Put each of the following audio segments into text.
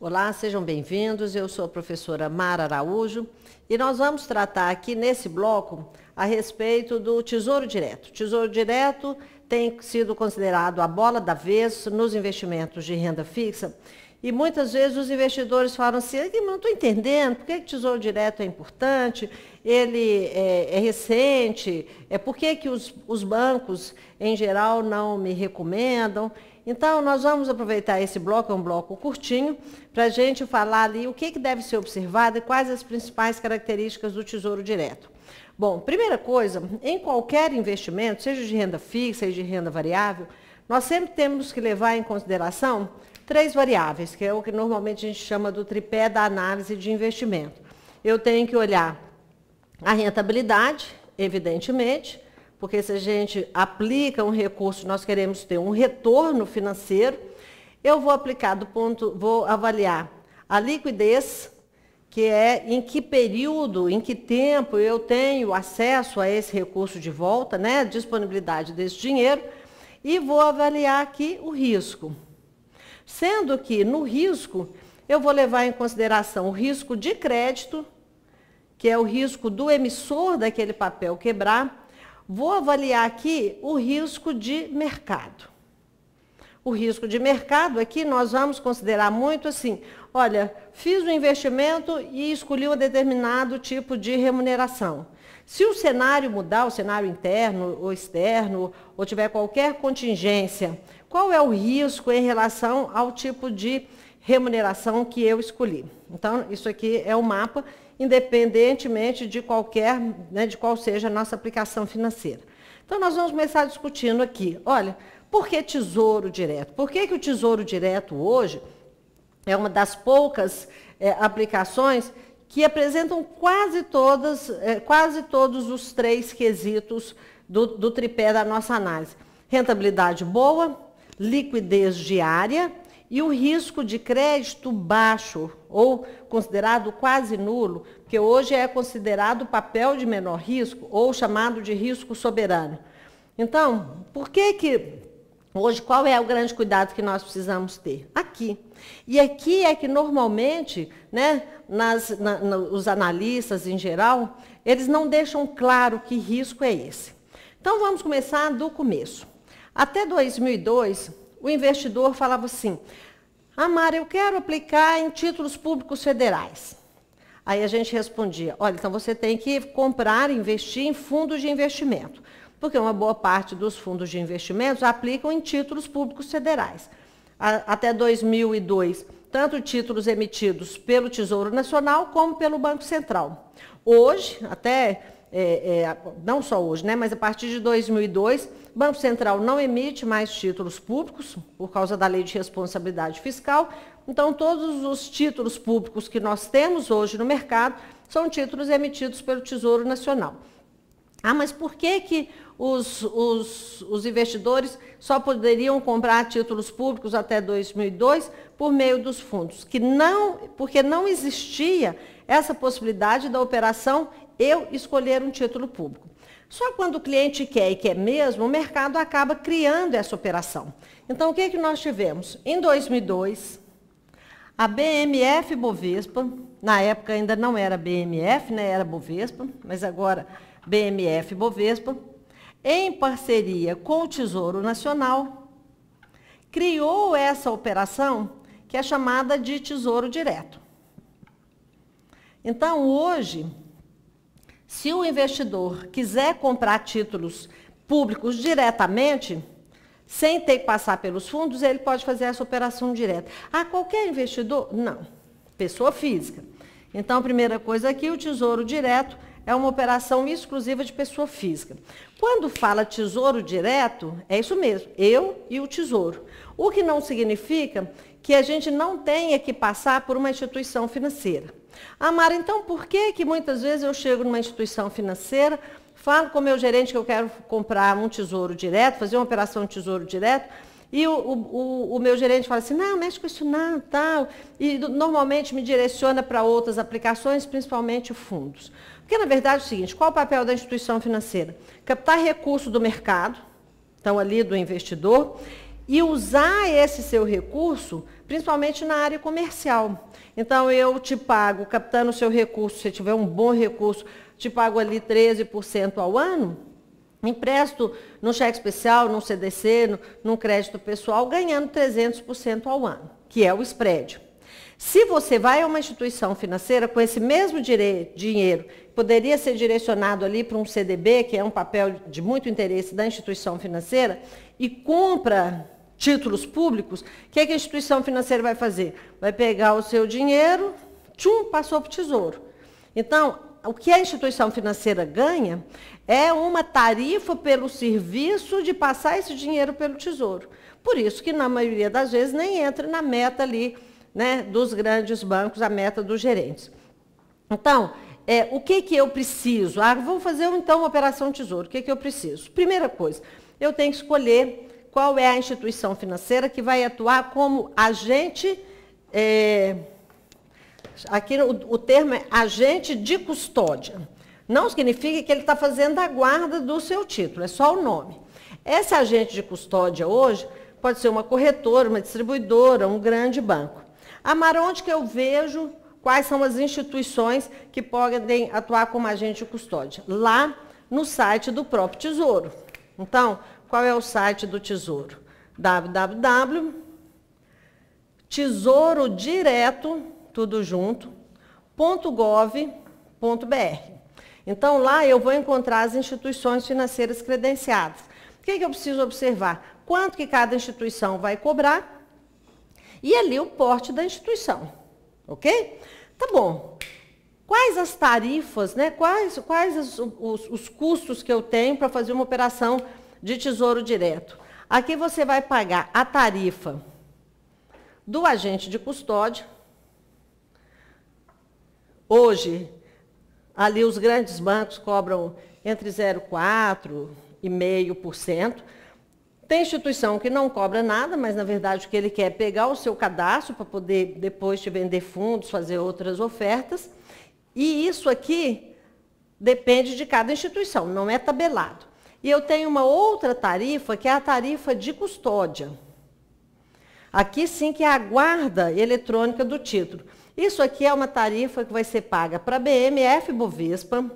Olá, sejam bem-vindos. Eu sou a professora Mara Araújo e nós vamos tratar aqui nesse bloco a respeito do Tesouro Direto. Tesouro Direto tem sido considerado a bola da vez nos investimentos de renda fixa e muitas vezes os investidores falam assim, ah, não estou entendendo, por que o Tesouro Direto é importante, ele é, é recente, é por que, que os, os bancos, em geral, não me recomendam. Então, nós vamos aproveitar esse bloco, é um bloco curtinho, para a gente falar ali o que, que deve ser observado e quais as principais características do Tesouro Direto. Bom, primeira coisa, em qualquer investimento, seja de renda fixa, seja de renda variável, nós sempre temos que levar em consideração três variáveis, que é o que normalmente a gente chama do tripé da análise de investimento. Eu tenho que olhar a rentabilidade, evidentemente, porque se a gente aplica um recurso, nós queremos ter um retorno financeiro, eu vou aplicar do ponto, vou avaliar a liquidez, que é em que período, em que tempo eu tenho acesso a esse recurso de volta, né, disponibilidade desse dinheiro, e vou avaliar aqui o risco. Sendo que no risco, eu vou levar em consideração o risco de crédito, que é o risco do emissor daquele papel quebrar, Vou avaliar aqui o risco de mercado. O risco de mercado aqui é nós vamos considerar muito assim, olha, fiz um investimento e escolhi um determinado tipo de remuneração. Se o cenário mudar, o cenário interno ou externo, ou tiver qualquer contingência, qual é o risco em relação ao tipo de remuneração que eu escolhi? Então, isso aqui é o mapa independentemente de qualquer, né, de qual seja a nossa aplicação financeira. Então nós vamos começar discutindo aqui, olha, por que tesouro direto? Por que, que o tesouro direto hoje é uma das poucas é, aplicações que apresentam quase, todas, é, quase todos os três quesitos do, do tripé da nossa análise. Rentabilidade boa, liquidez diária e o risco de crédito baixo, ou considerado quase nulo, que hoje é considerado papel de menor risco, ou chamado de risco soberano. Então, por que que hoje, qual é o grande cuidado que nós precisamos ter? Aqui. E aqui é que normalmente, né, nas, na, na, os analistas em geral, eles não deixam claro que risco é esse. Então, vamos começar do começo. Até 2002, o investidor falava assim, Amara, ah, eu quero aplicar em títulos públicos federais. Aí a gente respondia, olha, então você tem que comprar, investir em fundos de investimento, porque uma boa parte dos fundos de investimentos aplicam em títulos públicos federais. Até 2002, tanto títulos emitidos pelo Tesouro Nacional como pelo Banco Central. Hoje, até, é, é, não só hoje, né, mas a partir de 2002, Banco Central não emite mais títulos públicos por causa da lei de responsabilidade fiscal. Então, todos os títulos públicos que nós temos hoje no mercado são títulos emitidos pelo Tesouro Nacional. Ah, mas por que, que os, os, os investidores só poderiam comprar títulos públicos até 2002 por meio dos fundos? Que não, porque não existia essa possibilidade da operação eu escolher um título público. Só quando o cliente quer e quer mesmo, o mercado acaba criando essa operação. Então, o que, é que nós tivemos? Em 2002, a BMF Bovespa, na época ainda não era BMF, né, era Bovespa, mas agora BMF Bovespa, em parceria com o Tesouro Nacional, criou essa operação que é chamada de Tesouro Direto. Então, hoje, se o investidor quiser comprar títulos públicos diretamente, sem ter que passar pelos fundos, ele pode fazer essa operação direta. A qualquer investidor? Não. Pessoa física. Então, a primeira coisa aqui, o tesouro direto é uma operação exclusiva de pessoa física. Quando fala tesouro direto, é isso mesmo, eu e o tesouro. O que não significa que a gente não tenha que passar por uma instituição financeira. Amara, então por que que muitas vezes eu chego numa instituição financeira, falo com o meu gerente que eu quero comprar um tesouro direto, fazer uma operação de tesouro direto, e o, o, o, meu gerente fala assim, não, mexe com isso não, tal. E normalmente me direciona para outras aplicações, principalmente fundos. Porque, na verdade, é o seguinte, qual o papel da instituição financeira? Captar recurso do mercado, então ali do investidor, e usar esse seu recurso, principalmente na área comercial. Então, eu te pago, captando o seu recurso, se tiver um bom recurso, te pago ali 13% ao ano, empresto no cheque especial, no CDC, no crédito pessoal, ganhando 300% ao ano, que é o spread. Se você vai a uma instituição financeira com esse mesmo dinheiro poderia ser direcionado ali para um CDB, que é um papel de muito interesse da instituição financeira, e compra títulos públicos, o que, é que a instituição financeira vai fazer? Vai pegar o seu dinheiro, tchum, passou para o tesouro. Então, o que a instituição financeira ganha é uma tarifa pelo serviço de passar esse dinheiro pelo tesouro. Por isso que, na maioria das vezes, nem entra na meta ali né, dos grandes bancos, a meta dos gerentes. Então, é, o que, que eu preciso? Ah, vou fazer então uma operação tesouro. O que, que eu preciso? Primeira coisa, eu tenho que escolher qual é a instituição financeira que vai atuar como agente. É, aqui o, o termo é agente de custódia. Não significa que ele está fazendo a guarda do seu título, é só o nome. Esse agente de custódia hoje pode ser uma corretora, uma distribuidora, um grande banco. Amar onde que eu vejo quais são as instituições que podem atuar como agente de custódia. Lá no site do próprio Tesouro. Então, qual é o site do Tesouro? www.tesourodireto, tudo junto, .gov.br. Então, lá eu vou encontrar as instituições financeiras credenciadas. O que, é que eu preciso observar? Quanto que cada instituição vai cobrar e ali o porte da instituição ok? Tá bom. Quais as tarifas, né? quais, quais os, os custos que eu tenho para fazer uma operação de tesouro direto? Aqui você vai pagar a tarifa do agente de custódia. Hoje, ali os grandes bancos cobram entre 0,4% e 0,5%. Tem instituição que não cobra nada, mas na verdade o que ele quer é pegar o seu cadastro para poder depois te vender fundos, fazer outras ofertas. E isso aqui depende de cada instituição, não é tabelado. E eu tenho uma outra tarifa que é a tarifa de custódia. Aqui sim que é a guarda eletrônica do título. Isso aqui é uma tarifa que vai ser paga para a BMF Bovespa.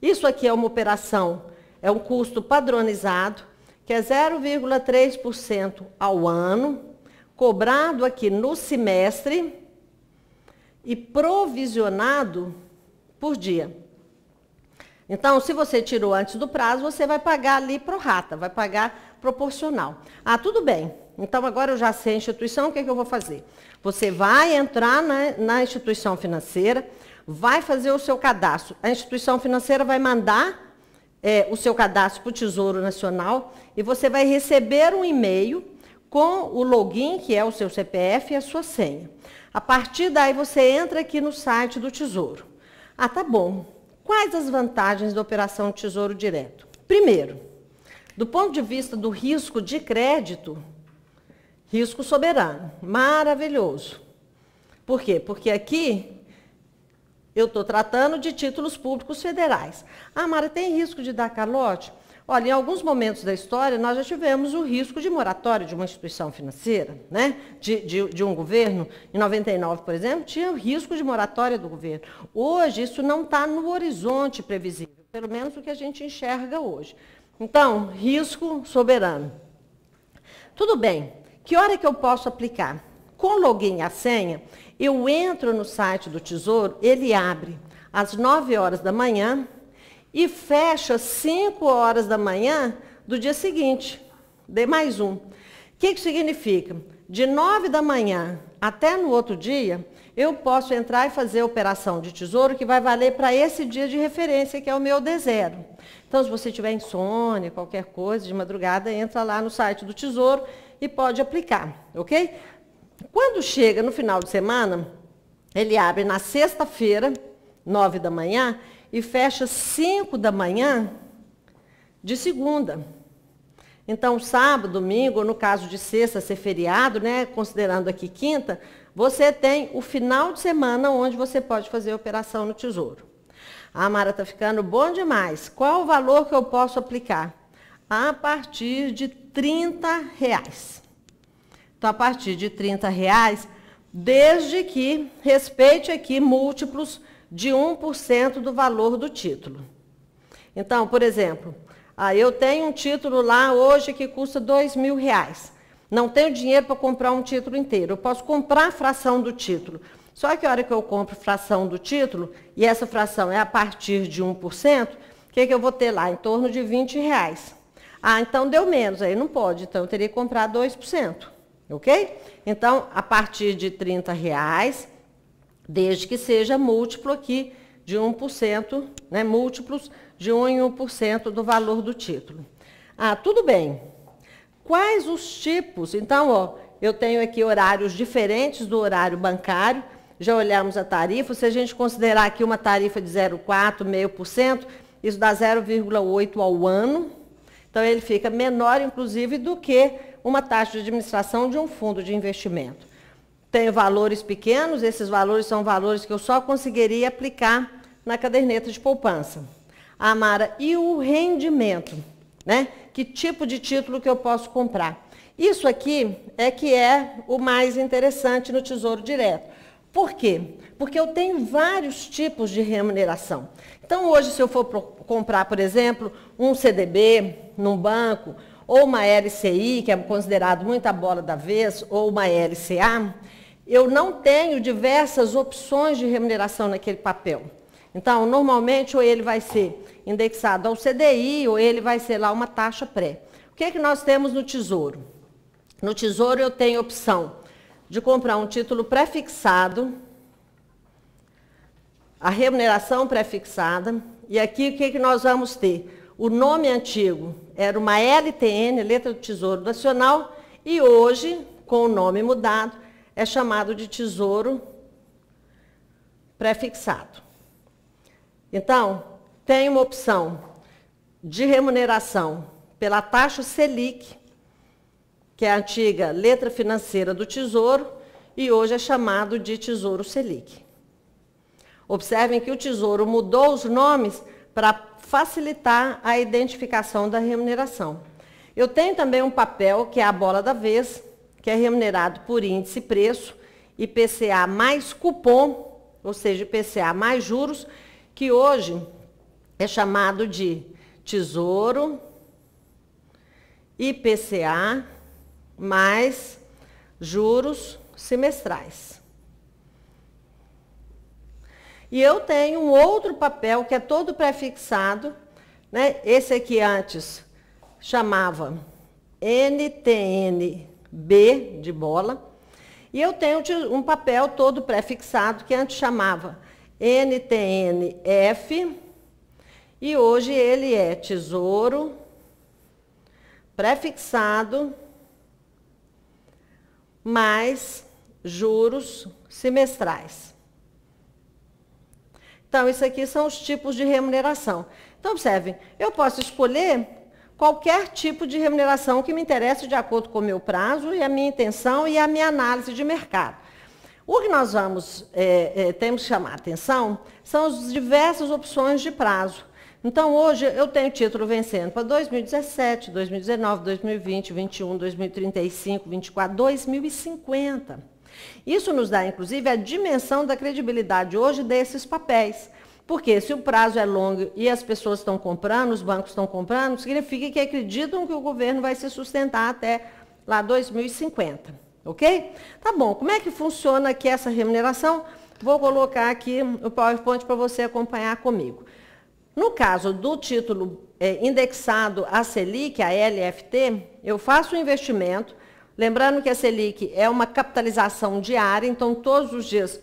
Isso aqui é uma operação, é um custo padronizado que é 0,3% ao ano, cobrado aqui no semestre e provisionado por dia. Então, se você tirou antes do prazo, você vai pagar ali pro rata, vai pagar proporcional. Ah, tudo bem. Então, agora eu já sei a instituição, o que, é que eu vou fazer? Você vai entrar na, na instituição financeira, vai fazer o seu cadastro. A instituição financeira vai mandar é, o seu cadastro para o Tesouro Nacional e você vai receber um e-mail com o login, que é o seu CPF e a sua senha. A partir daí você entra aqui no site do Tesouro. Ah, tá bom. Quais as vantagens da operação Tesouro Direto? Primeiro, do ponto de vista do risco de crédito, risco soberano, maravilhoso. Por quê? Porque aqui eu estou tratando de títulos públicos federais. Ah, Mara, tem risco de dar calote? Olha, em alguns momentos da história, nós já tivemos o risco de moratória de uma instituição financeira, né? de, de, de um governo. Em 99, por exemplo, tinha o risco de moratória do governo. Hoje, isso não está no horizonte previsível, pelo menos o que a gente enxerga hoje. Então, risco soberano. Tudo bem, que hora é que eu posso aplicar? Com login e a senha, eu entro no site do Tesouro, ele abre às 9 horas da manhã e fecha às 5 horas da manhã do dia seguinte. Dê mais um. O que, que significa? De 9 da manhã até no outro dia, eu posso entrar e fazer operação de tesouro que vai valer para esse dia de referência, que é o meu D0. Então, se você tiver insônia, qualquer coisa, de madrugada, entra lá no site do Tesouro e pode aplicar, ok? Quando chega no final de semana, ele abre na sexta-feira, nove da manhã, e fecha cinco da manhã de segunda. Então, sábado, domingo, ou no caso de sexta ser feriado, né, considerando aqui quinta, você tem o final de semana onde você pode fazer a operação no tesouro. A ah, Mara, está ficando bom demais. Qual o valor que eu posso aplicar? A partir de 30 reais. Então, a partir de R$ reais, desde que respeite aqui múltiplos de 1% do valor do título. Então, por exemplo, ah, eu tenho um título lá hoje que custa R$ reais. Não tenho dinheiro para comprar um título inteiro. Eu posso comprar a fração do título. Só que a hora que eu compro fração do título, e essa fração é a partir de 1%, o que, que eu vou ter lá? Em torno de 20 reais. Ah, então deu menos, aí não pode, então eu teria que comprar 2% ok? Então, a partir de 30 reais, desde que seja múltiplo aqui de 1%, né, múltiplos de 1 em 1% do valor do título. Ah, tudo bem. Quais os tipos? Então, ó, eu tenho aqui horários diferentes do horário bancário. Já olhamos a tarifa. Se a gente considerar aqui uma tarifa de 0,4,5%, isso dá 0,8 ao ano. Então, ele fica menor, inclusive, do que uma taxa de administração de um fundo de investimento. Tenho valores pequenos, esses valores são valores que eu só conseguiria aplicar na caderneta de poupança. Amara, e o rendimento? Né? Que tipo de título que eu posso comprar? Isso aqui é que é o mais interessante no Tesouro Direto. Por quê? Porque eu tenho vários tipos de remuneração. Então, hoje, se eu for comprar, por exemplo, um CDB num banco, ou uma LCI, que é considerado muita bola da vez, ou uma LCA, eu não tenho diversas opções de remuneração naquele papel. Então, normalmente, ou ele vai ser indexado ao CDI, ou ele vai ser lá uma taxa pré. O que, é que nós temos no Tesouro? No Tesouro, eu tenho opção de comprar um título pré-fixado, a remuneração pré-fixada, e aqui o que, é que nós vamos ter? O nome antigo era uma LTN, Letra do Tesouro Nacional, e hoje, com o nome mudado, é chamado de Tesouro Prefixado. Então, tem uma opção de remuneração pela taxa Selic, que é a antiga letra financeira do Tesouro, e hoje é chamado de Tesouro Selic. Observem que o Tesouro mudou os nomes para facilitar a identificação da remuneração. Eu tenho também um papel, que é a bola da vez, que é remunerado por índice preço, IPCA mais cupom, ou seja, IPCA mais juros, que hoje é chamado de Tesouro, IPCA mais juros semestrais. E eu tenho um outro papel que é todo prefixado, né? Esse aqui antes chamava NTNB de bola. E eu tenho um papel todo prefixado que antes chamava NTNF. E hoje ele é tesouro prefixado mais juros semestrais. Então, isso aqui são os tipos de remuneração. Então, observem, eu posso escolher qualquer tipo de remuneração que me interesse de acordo com o meu prazo e a minha intenção e a minha análise de mercado. O que nós vamos, é, é, temos que chamar atenção são as diversas opções de prazo. Então, hoje eu tenho título vencendo para 2017, 2019, 2020, 2021, 2035, 2024, 2050. Isso nos dá, inclusive, a dimensão da credibilidade hoje desses papéis. Porque se o prazo é longo e as pessoas estão comprando, os bancos estão comprando, significa que acreditam que o governo vai se sustentar até lá 2050. Ok? Tá bom. Como é que funciona aqui essa remuneração? Vou colocar aqui o PowerPoint para você acompanhar comigo. No caso do título é, indexado à Selic, a LFT, eu faço o um investimento, Lembrando que a Selic é uma capitalização diária, então todos os dias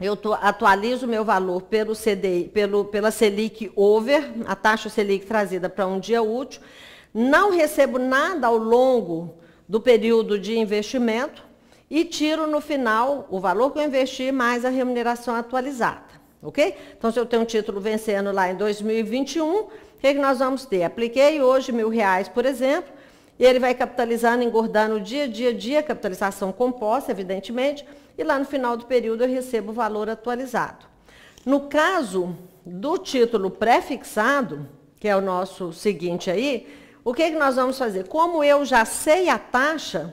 eu atualizo o meu valor pelo CDI, pelo, pela Selic Over, a taxa Selic trazida para um dia útil. Não recebo nada ao longo do período de investimento e tiro no final o valor que eu investi mais a remuneração atualizada. Ok? Então, se eu tenho um título vencendo lá em 2021, o que, é que nós vamos ter? Apliquei hoje mil reais, por exemplo e ele vai capitalizando, engordar no dia, dia, dia, capitalização composta, evidentemente, e lá no final do período eu recebo o valor atualizado. No caso do título prefixado, que é o nosso seguinte aí, o que, é que nós vamos fazer? Como eu já sei a taxa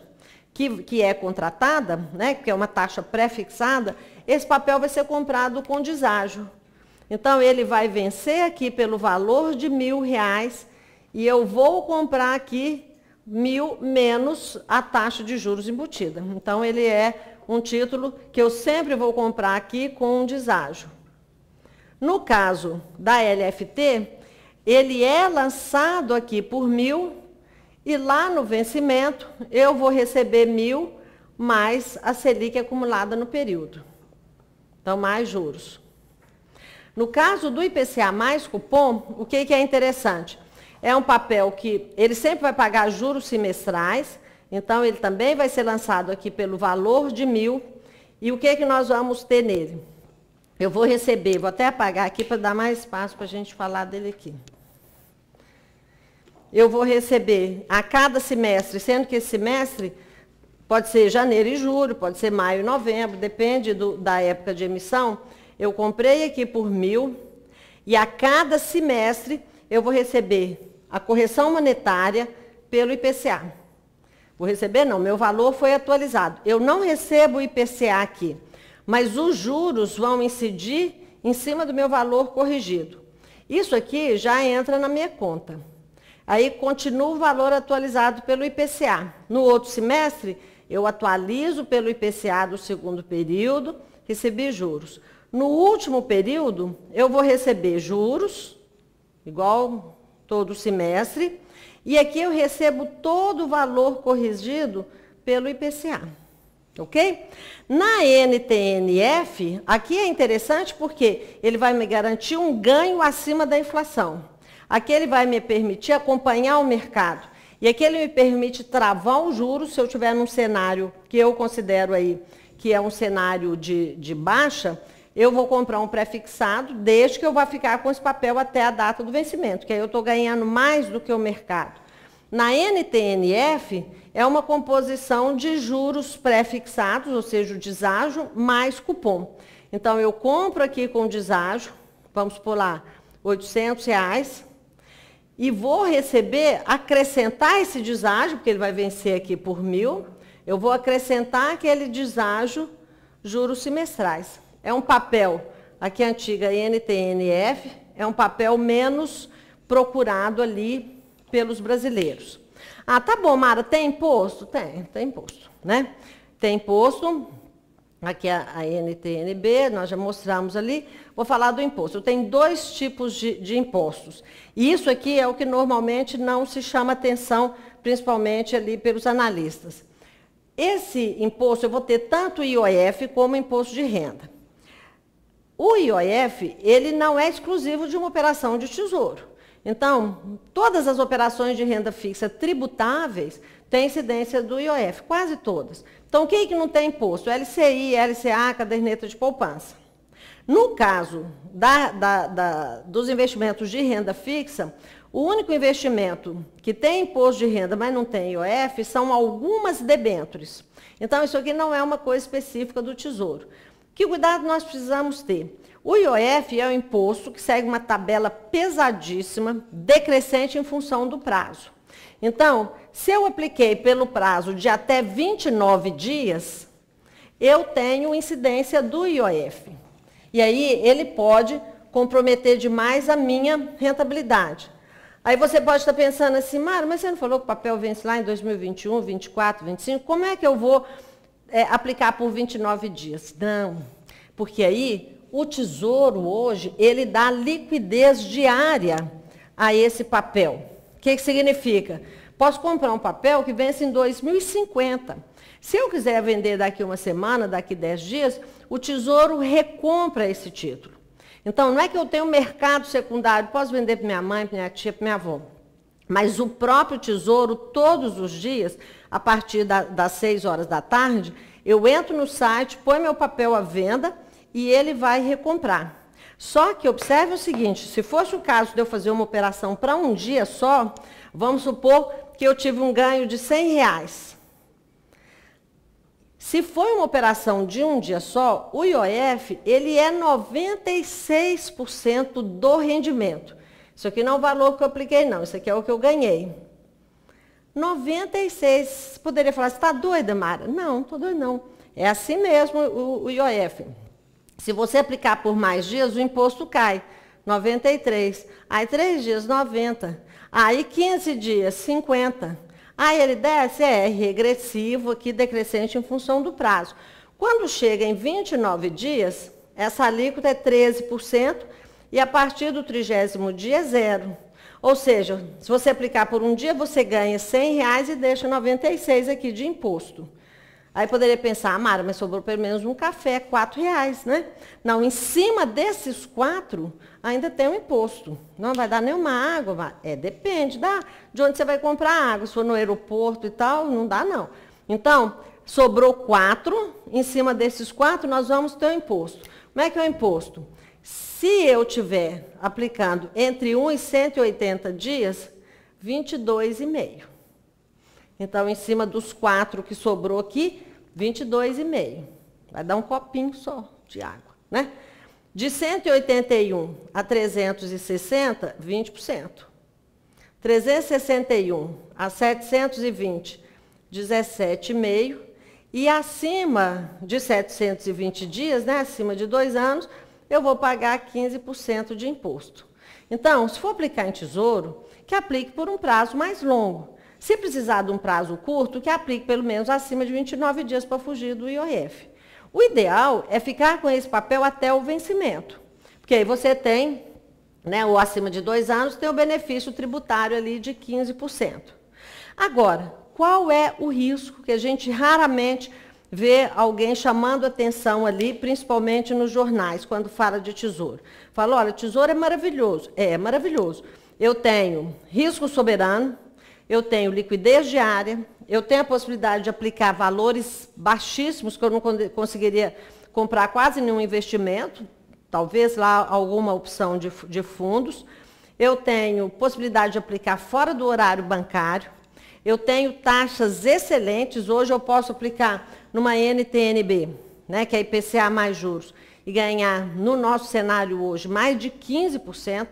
que, que é contratada, né, que é uma taxa prefixada, esse papel vai ser comprado com deságio. Então, ele vai vencer aqui pelo valor de mil reais e eu vou comprar aqui mil menos a taxa de juros embutida. Então, ele é um título que eu sempre vou comprar aqui com um deságio. No caso da LFT, ele é lançado aqui por mil e lá no vencimento eu vou receber mil mais a Selic acumulada no período. Então, mais juros. No caso do IPCA mais cupom, o que, que é interessante? É um papel que ele sempre vai pagar juros semestrais, então ele também vai ser lançado aqui pelo valor de mil. E o que, é que nós vamos ter nele? Eu vou receber, vou até apagar aqui para dar mais espaço para a gente falar dele aqui. Eu vou receber a cada semestre, sendo que esse semestre pode ser janeiro e julho, pode ser maio e novembro, depende do, da época de emissão. Eu comprei aqui por mil e a cada semestre eu vou receber a correção monetária pelo IPCA. Vou receber, não, meu valor foi atualizado. Eu não recebo o IPCA aqui, mas os juros vão incidir em cima do meu valor corrigido. Isso aqui já entra na minha conta. Aí continua o valor atualizado pelo IPCA. No outro semestre, eu atualizo pelo IPCA do segundo período, recebi juros. No último período, eu vou receber juros, igual todo semestre. E aqui eu recebo todo o valor corrigido pelo IPCA. Ok? Na NTNF, aqui é interessante porque ele vai me garantir um ganho acima da inflação. Aqui ele vai me permitir acompanhar o mercado. E aqui ele me permite travar o juro se eu tiver num cenário que eu considero aí que é um cenário de, de baixa, eu vou comprar um pré-fixado, desde que eu vá ficar com esse papel até a data do vencimento, que aí eu estou ganhando mais do que o mercado. Na NTNF, é uma composição de juros pré-fixados, ou seja, o deságio mais cupom. Então, eu compro aqui com deságio, vamos por lá, R$ 800, reais, e vou receber, acrescentar esse deságio, porque ele vai vencer aqui por mil, eu vou acrescentar aquele deságio juros semestrais é um papel, aqui a é antiga NTNF, é um papel menos procurado ali pelos brasileiros. Ah, tá bom, Mara, tem imposto? Tem, tem imposto, né? Tem imposto, aqui é a, a NTNB, nós já mostramos ali, vou falar do imposto. Tem dois tipos de, de impostos. E isso aqui é o que normalmente não se chama atenção, principalmente ali pelos analistas. Esse imposto, eu vou ter tanto IOF como imposto de renda. O IOF, ele não é exclusivo de uma operação de tesouro. Então, todas as operações de renda fixa tributáveis têm incidência do IOF, quase todas. Então, o que, é que não tem imposto? LCI, LCA, caderneta de poupança. No caso da, da, da, dos investimentos de renda fixa, o único investimento que tem imposto de renda, mas não tem IOF, são algumas debêntures. Então, isso aqui não é uma coisa específica do Tesouro. Que cuidado nós precisamos ter? O IOF é um imposto que segue uma tabela pesadíssima, decrescente em função do prazo. Então, se eu apliquei pelo prazo de até 29 dias, eu tenho incidência do IOF. E aí ele pode comprometer demais a minha rentabilidade. Aí você pode estar pensando assim, Mara, mas você não falou que o papel vence lá em 2021, 24, 25? Como é que eu vou é, aplicar por 29 dias. Não, porque aí o tesouro hoje, ele dá liquidez diária a esse papel. O que, que significa? Posso comprar um papel que vence em 2050. Se eu quiser vender daqui uma semana, daqui 10 dias, o tesouro recompra esse título. Então, não é que eu tenho mercado secundário, posso vender para minha mãe, para minha tia, para minha avó. Mas o próprio tesouro, todos os dias, a partir da, das 6 horas da tarde, eu entro no site, põe meu papel à venda e ele vai recomprar. Só que observe o seguinte, se fosse o caso de eu fazer uma operação para um dia só, vamos supor que eu tive um ganho de 100 reais. Se foi uma operação de um dia só, o IOF ele é 96% do rendimento. Isso aqui não é o valor que eu apliquei, não. Isso aqui é o que eu ganhei. 96. Poderia falar, está doida, Mara? Não, estou doida, não. É assim mesmo o, o IOF. Se você aplicar por mais dias, o imposto cai. 93. Aí 3 dias, 90. Aí 15 dias, 50. Aí ele desce, é regressivo aqui, decrescente em função do prazo. Quando chega em 29 dias, essa alíquota é 13% e a partir do trigésimo dia zero. Ou seja, se você aplicar por um dia, você ganha 100 reais e deixa 96 aqui de imposto. Aí poderia pensar, ah, mara, mas sobrou pelo menos um café, 4 reais, né? Não, em cima desses quatro, ainda tem um imposto. Não vai dar nenhuma água? Vai. É, depende dá? de onde você vai comprar água. Se for no aeroporto e tal, não dá não. Então, sobrou quatro, em cima desses quatro nós vamos ter o um imposto. Como é que é o imposto? Se eu tiver aplicando entre 1 e 180 dias, 22,5. Então, em cima dos quatro que sobrou aqui, 22,5. Vai dar um copinho só de água, né? De 181 a 360, 20%. 361 a 720, 17,5%. E acima de 720 dias, né, acima de dois anos, eu vou pagar 15% de imposto. Então, se for aplicar em tesouro, que aplique por um prazo mais longo. Se precisar de um prazo curto, que aplique pelo menos acima de 29 dias para fugir do IOF. O ideal é ficar com esse papel até o vencimento, porque aí você tem, né, ou acima de dois anos, tem o benefício tributário ali de 15%. Agora, qual é o risco que a gente raramente ver alguém chamando atenção ali, principalmente nos jornais, quando fala de tesouro. Fala, olha, tesouro é maravilhoso. É, é maravilhoso. Eu tenho risco soberano, eu tenho liquidez diária, eu tenho a possibilidade de aplicar valores baixíssimos que eu não conseguiria comprar quase nenhum investimento, talvez lá alguma opção de, de fundos. Eu tenho possibilidade de aplicar fora do horário bancário, eu tenho taxas excelentes, hoje eu posso aplicar numa NTNB, né, que é IPCA mais juros, e ganhar no nosso cenário hoje mais de 15%,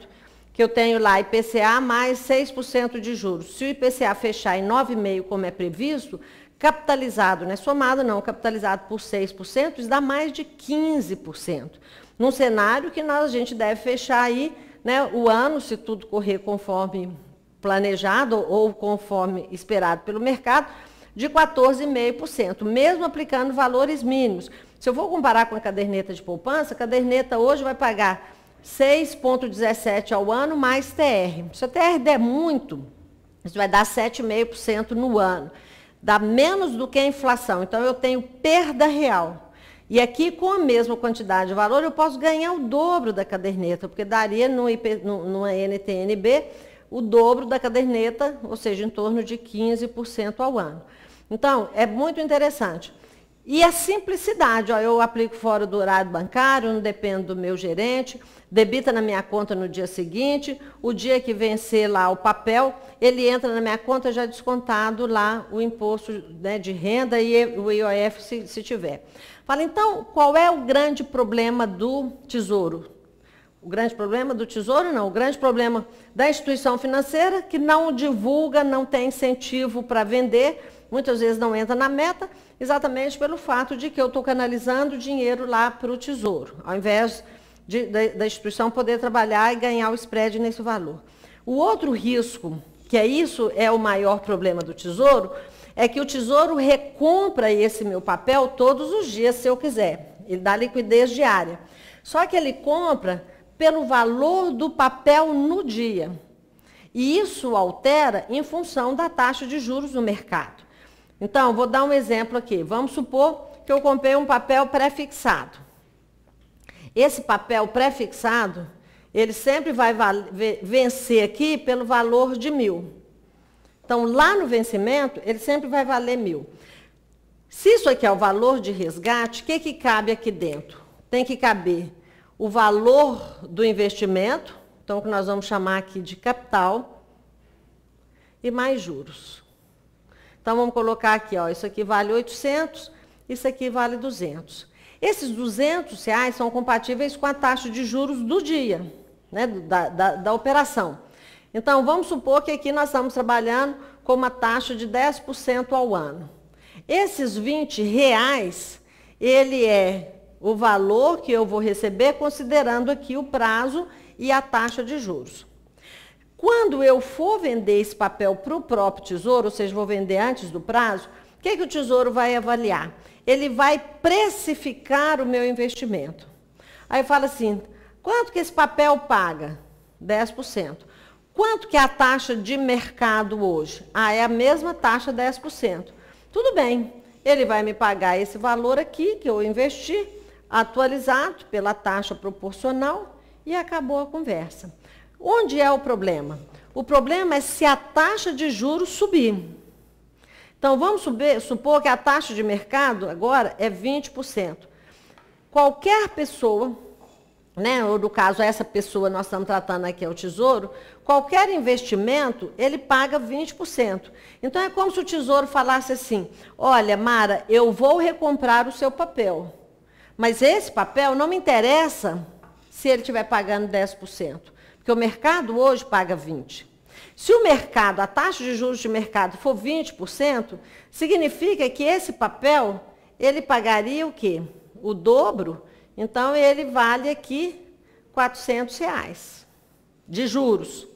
que eu tenho lá IPCA mais 6% de juros. Se o IPCA fechar em 9,5% como é previsto, capitalizado, não é somado não, capitalizado por 6%, isso dá mais de 15%. Num cenário que nós, a gente deve fechar aí né, o ano, se tudo correr conforme planejado ou conforme esperado pelo mercado, de 14,5%, mesmo aplicando valores mínimos. Se eu vou comparar com a caderneta de poupança, a caderneta hoje vai pagar 6,17% ao ano mais TR. Se a TR der muito, isso vai dar 7,5% no ano. Dá menos do que a inflação. Então, eu tenho perda real. E aqui, com a mesma quantidade de valor, eu posso ganhar o dobro da caderneta, porque daria no IP, numa NTNB o dobro da caderneta, ou seja, em torno de 15% ao ano. Então, é muito interessante. E a simplicidade, ó, eu aplico fora do horário bancário, não dependo do meu gerente, debita na minha conta no dia seguinte, o dia que vencer lá o papel, ele entra na minha conta já descontado lá o imposto né, de renda e o IOF se, se tiver. Fala, então, qual é o grande problema do tesouro? O grande problema do Tesouro, não. O grande problema da instituição financeira, que não divulga, não tem incentivo para vender, muitas vezes não entra na meta, exatamente pelo fato de que eu estou canalizando dinheiro lá para o Tesouro, ao invés de, da, da instituição poder trabalhar e ganhar o spread nesse valor. O outro risco, que é isso, é o maior problema do Tesouro, é que o Tesouro recompra esse meu papel todos os dias, se eu quiser. Ele dá liquidez diária. Só que ele compra pelo valor do papel no dia. E isso altera em função da taxa de juros no mercado. Então, vou dar um exemplo aqui. Vamos supor que eu comprei um papel pré-fixado. Esse papel pré-fixado, ele sempre vai vencer aqui pelo valor de mil. Então, lá no vencimento, ele sempre vai valer mil. Se isso aqui é o valor de resgate, o que, que cabe aqui dentro? Tem que caber o valor do investimento, então que nós vamos chamar aqui de capital, e mais juros. Então vamos colocar aqui, ó, isso aqui vale 800, isso aqui vale 200. Esses 200 reais são compatíveis com a taxa de juros do dia, né, da, da, da operação. Então vamos supor que aqui nós estamos trabalhando com uma taxa de 10% ao ano. Esses 20 reais, ele é o valor que eu vou receber, considerando aqui o prazo e a taxa de juros. Quando eu for vender esse papel para o próprio tesouro, ou seja, vou vender antes do prazo, o que, é que o tesouro vai avaliar? Ele vai precificar o meu investimento. Aí fala assim, quanto que esse papel paga? 10%. Quanto que é a taxa de mercado hoje? Ah, é a mesma taxa 10%. Tudo bem, ele vai me pagar esse valor aqui que eu investi, atualizado pela taxa proporcional e acabou a conversa. Onde é o problema? O problema é se a taxa de juros subir. Então, vamos subir, supor que a taxa de mercado agora é 20%. Qualquer pessoa, né, ou no caso essa pessoa nós estamos tratando aqui é o Tesouro, qualquer investimento ele paga 20%. Então, é como se o Tesouro falasse assim, olha, Mara, eu vou recomprar o seu papel mas esse papel não me interessa se ele estiver pagando 10%, porque o mercado hoje paga 20%. Se o mercado, a taxa de juros de mercado for 20%, significa que esse papel, ele pagaria o quê? O dobro, então ele vale aqui 400 reais de juros.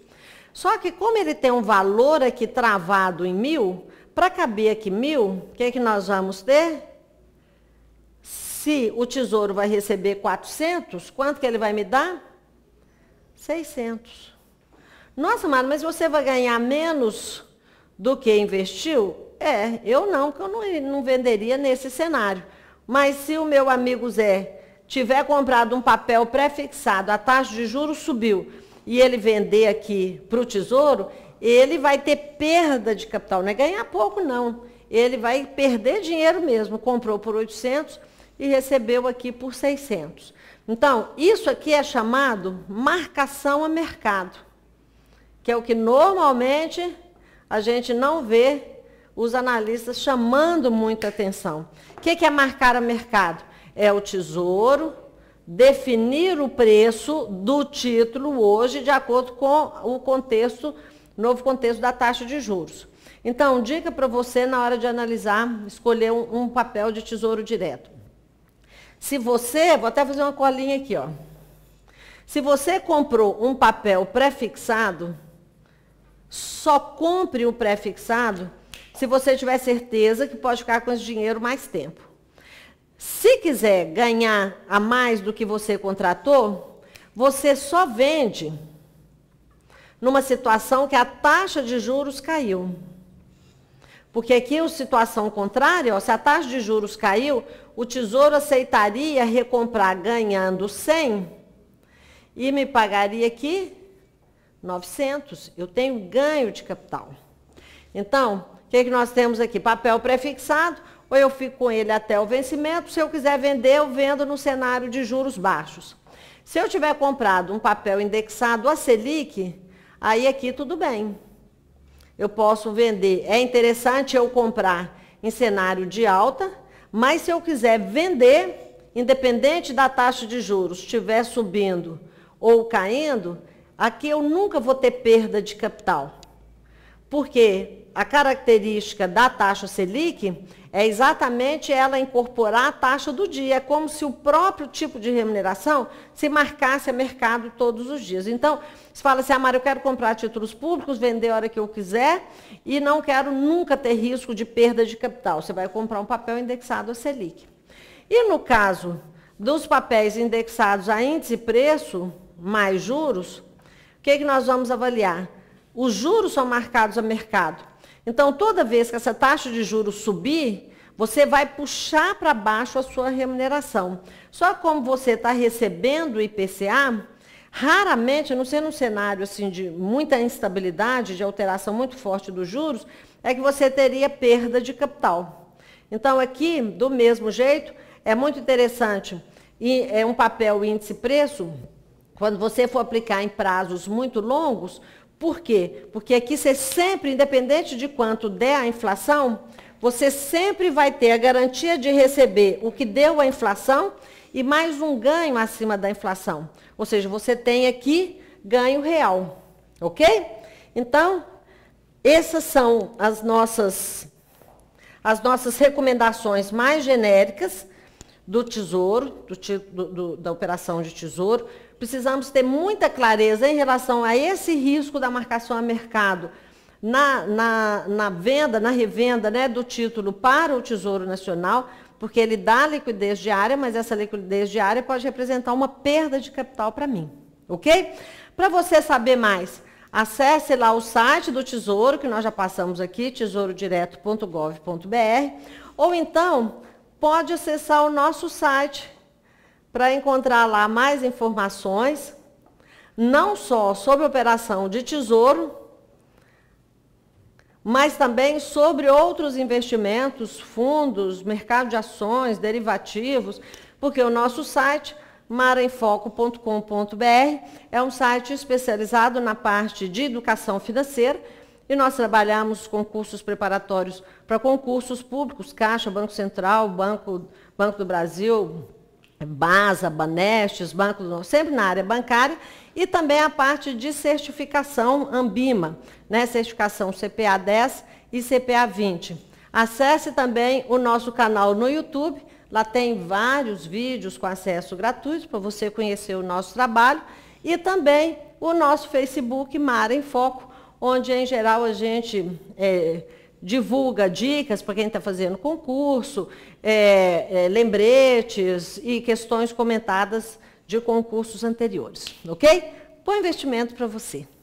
Só que como ele tem um valor aqui travado em mil, para caber aqui mil, o que, é que nós vamos ter? Se o tesouro vai receber 400, quanto que ele vai me dar? 600. Nossa, Mara, mas você vai ganhar menos do que investiu? É, eu não, porque eu não, não venderia nesse cenário. Mas se o meu amigo Zé tiver comprado um papel prefixado, a taxa de juros subiu e ele vender aqui para o Tesouro, ele vai ter perda de capital. Não é ganhar pouco, não. Ele vai perder dinheiro mesmo. Comprou por 800, e recebeu aqui por 600. Então, isso aqui é chamado marcação a mercado, que é o que normalmente a gente não vê os analistas chamando muita atenção. O que é marcar a mercado? É o tesouro definir o preço do título hoje de acordo com o contexto, novo contexto da taxa de juros. Então, dica para você na hora de analisar, escolher um, um papel de tesouro direto. Se você, vou até fazer uma colinha aqui, ó. Se você comprou um papel prefixado, só compre o prefixado se você tiver certeza que pode ficar com esse dinheiro mais tempo. Se quiser ganhar a mais do que você contratou, você só vende numa situação que a taxa de juros caiu. Porque aqui é a situação contrária, ó, se a taxa de juros caiu, o Tesouro aceitaria recomprar ganhando 100 e me pagaria aqui 900. Eu tenho ganho de capital. Então, o que, é que nós temos aqui? Papel prefixado, ou eu fico com ele até o vencimento. Se eu quiser vender, eu vendo no cenário de juros baixos. Se eu tiver comprado um papel indexado a Selic, aí aqui tudo bem. Eu posso vender. É interessante eu comprar em cenário de alta mas se eu quiser vender, independente da taxa de juros estiver subindo ou caindo, aqui eu nunca vou ter perda de capital. Porque a característica da taxa Selic é exatamente ela incorporar a taxa do dia, é como se o próprio tipo de remuneração se marcasse a mercado todos os dias. Então, se fala assim, ah, Mário, eu quero comprar títulos públicos, vender a hora que eu quiser e não quero nunca ter risco de perda de capital. Você vai comprar um papel indexado a Selic. E no caso dos papéis indexados a índice preço, mais juros, o que, é que nós vamos avaliar? Os juros são marcados a mercado. Então, toda vez que essa taxa de juros subir, você vai puxar para baixo a sua remuneração. Só como você está recebendo o IPCA, raramente, a não ser num cenário assim de muita instabilidade, de alteração muito forte dos juros, é que você teria perda de capital. Então, aqui, do mesmo jeito, é muito interessante. E é um papel índice preço, quando você for aplicar em prazos muito longos, por quê? Porque aqui você sempre, independente de quanto der a inflação, você sempre vai ter a garantia de receber o que deu a inflação e mais um ganho acima da inflação. Ou seja, você tem aqui ganho real, ok? Então, essas são as nossas, as nossas recomendações mais genéricas do Tesouro, do, do, da operação de Tesouro precisamos ter muita clareza em relação a esse risco da marcação a mercado na, na, na venda, na revenda né, do título para o Tesouro Nacional, porque ele dá liquidez diária, mas essa liquidez diária pode representar uma perda de capital para mim. Ok? Para você saber mais, acesse lá o site do Tesouro, que nós já passamos aqui, tesourodireto.gov.br, ou então pode acessar o nosso site para encontrar lá mais informações, não só sobre operação de tesouro, mas também sobre outros investimentos, fundos, mercado de ações, derivativos, porque o nosso site marenfoco.com.br é um site especializado na parte de educação financeira e nós trabalhamos com cursos preparatórios para concursos públicos, Caixa, Banco Central, Banco, Banco do Brasil, BASA, Banestes, Banco do sempre na área bancária, e também a parte de certificação Ambima, né? certificação CPA 10 e CPA 20. Acesse também o nosso canal no YouTube, lá tem vários vídeos com acesso gratuito para você conhecer o nosso trabalho e também o nosso Facebook Mar em Foco, onde em geral a gente é, divulga dicas para quem está fazendo concurso, é, é, lembretes e questões comentadas de concursos anteriores, ok? Bom investimento para você.